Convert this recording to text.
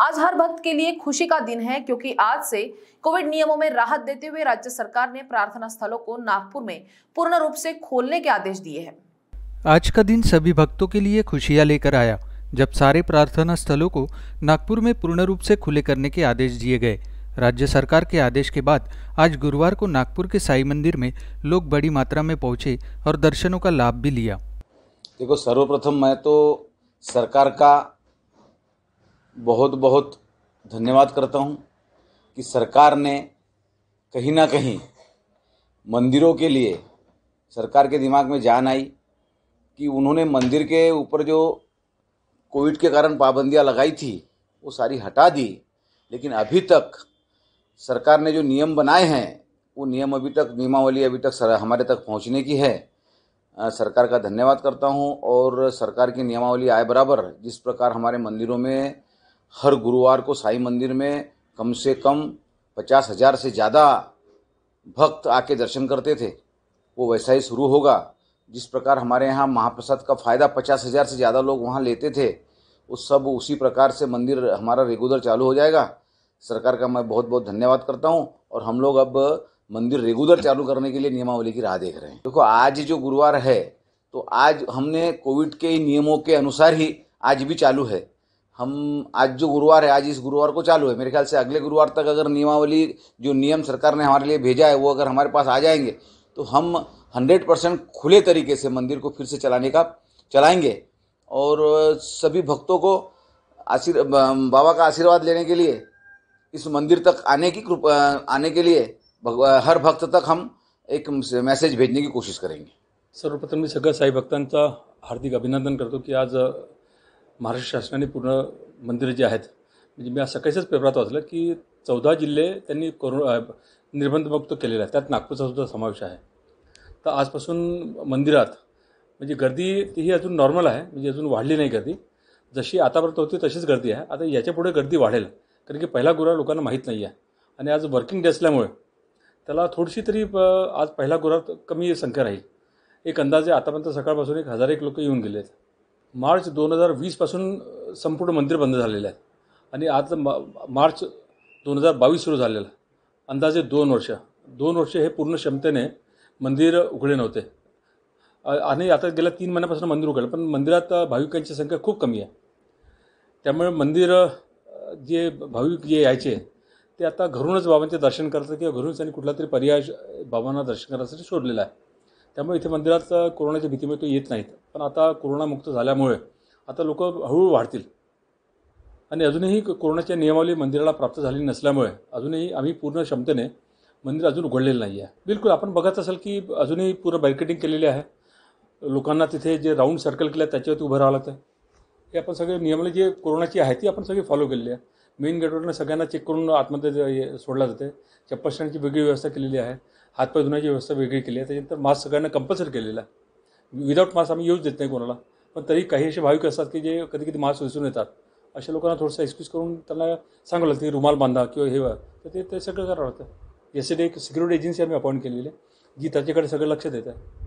आज हर भक्त के लिए खुशी का दिन है क्योंकि आज से कोविड नियमों में राहत देते हुए राज्य सरकार ने प्रार्थना स्थलों को नागपुर में पूर्ण रूप से खोलने के आदेश दिए हैं आज का दिन सभी भक्तों के लिए खुशियां लेकर आया जब सारे प्रार्थना स्थलों को नागपुर में पूर्ण रूप से खुले करने के आदेश दिए गए राज्य सरकार के आदेश के बाद आज गुरुवार को नागपुर के साई मंदिर में लोग बड़ी मात्रा में पहुंचे और दर्शनों का लाभ भी लिया देखो सर्वप्रथम मैं तो सरकार का बहुत बहुत धन्यवाद करता हूँ कि सरकार ने कहीं ना कहीं मंदिरों के लिए सरकार के दिमाग में जान आई कि उन्होंने मंदिर के ऊपर जो कोविड के कारण पाबंदियाँ लगाई थी वो सारी हटा दी लेकिन अभी तक सरकार ने जो नियम बनाए हैं वो नियम अभी तक नियमावली अभी तक सर हमारे तक पहुंचने की है आ, सरकार का धन्यवाद करता हूं और सरकार की नियमावली आए बराबर जिस प्रकार हमारे मंदिरों में हर गुरुवार को साई मंदिर में कम से कम पचास हजार से ज़्यादा भक्त आके दर्शन करते थे वो वैसा ही शुरू होगा जिस प्रकार हमारे यहाँ महाप्रसाद का फ़ायदा पचास हज़ार से ज़्यादा लोग वहाँ लेते थे वो सब उसी प्रकार से मंदिर हमारा रेगुलर चालू हो जाएगा सरकार का मैं बहुत बहुत धन्यवाद करता हूँ और हम लोग अब मंदिर रेगुलर चालू करने के लिए नियमावली की राह देख रहे हैं देखो आज जो गुरुवार है तो आज हमने कोविड के नियमों के अनुसार ही आज भी चालू है हम आज जो गुरुवार है आज इस गुरुवार को चालू है मेरे ख्याल से अगले गुरुवार तक अगर नियमावली जो नियम सरकार ने हमारे लिए भेजा है वो अगर हमारे पास आ जाएंगे तो हम हंड्रेड परसेंट खुले तरीके से मंदिर को फिर से चलाने का चलाएंगे और सभी भक्तों को आशीर् बाबा का आशीर्वाद लेने के लिए इस मंदिर तक आने की कृपा आने के लिए हर भक्त तक हम एक मैसेज भेजने की कोशिश करेंगे सर्वप्रथम मैं सगर साई भक्तांचा हार्दिक अभिनंदन करतो की आज महाराष्ट्र शासनाने पूर्ण मंदिरं जी आहेत म्हणजे मी आज सकाळीच पेपरात वाचलं की चौदा जिल्हे त्यांनी करो निर्बंधमुक्त केलेले आहेत त्यात नागपूरचा सुद्धा समावेश आहे तर आजपासून मंदिरात म्हणजे गर्दी तीही अजून नॉर्मल आहे म्हणजे अजून वाढली नाही गर्दी जशी आतापर्यंत होती तशीच गर्दी आहे आता याच्यापुढे गर्दी वाढेल कारण की पहिला गुरुवार लोकांना माहीत नाही आहे आणि आज वर्किंग डे असल्यामुळे त्याला थोडीशी तरी आज पहिला गुरुवार कमी संख्या राहील एक अंदाजे आतापर्यंत सकाळपासून एक हजार एक लोक येऊन गेले आहेत मार्च दोन हजार वीसपासून संपूर्ण मंदिर बंद झालेलं आहे आणि आता मा मार्च दोन हजार बावीस सुरू झालेलं अंदाजे दोन वर्ष दोन वर्ष हे पूर्ण क्षमतेने मंदिर उघडे नव्हते आणि आता गेल्या तीन महिन्यापासून मंदिर उघडलं पण मंदिरात भाविकांची संख्या खूप कमी आहे त्यामुळे मंदिर जे भाविक जे यायचे ते आता घरूनच बाबांचे दर्शन करतात किंवा घरूनच आणि कुठला तरी पर्याय बाबांना दर्शन करायसाठी शोधलेला आहे त्यामुळे इथे मंदिरात कोरोनाच्या भीतीमुळे तो येत नाहीत पण आता कोरोनामुक्त झाल्यामुळे आता लोक हळूहळू वाढतील आणि अजूनही कोरोनाच्या नियमावली मंदिराला प्राप्त झालेली नसल्यामुळे अजूनही आम्ही पूर्ण क्षमतेने मंदिर अजून उघडलेलं नाही आहे बिलकुल आपण बघत असाल की अजूनही पूर्ण बॅरिकेडिंग केलेली आहे लोकांना तिथे जे राऊंड सर्कल केलं त्याच्यावरती उभं राहिलं तर हे आपण सगळे नियमावली जे कोरोनाची आहे ती आपण सगळी फॉलो केलेली आहे मेन गेटवरनं सगळ्यांना चेक करून आतमध्ये सोडला जाते चप्पल वेगळी व्यवस्था केलेली आहे हातपाय धुण्याची व्यवस्था वेगळी केली आहे त्याच्यानंतर मास्क सगळ्यांना कंपल्सरी केलेला आहे विदाऊट मास्क आम्ही येऊच देत नाही कोणाला पण तरी काही असे भाविक असतात की जे कधी कधी मास्क विसरून येतात अशा लोकांना थोडंसं एक्सक्यूज करून त्यांना सांगावं लागतं की रुमाल बांधा किंवा हे तर ते सगळं करावं लागतं यासाठी एक सिक्युरिटी एजन्सी आम्ही अपॉइंट केलेली आहे जी त्याच्याकडे सगळं लक्ष देत आहे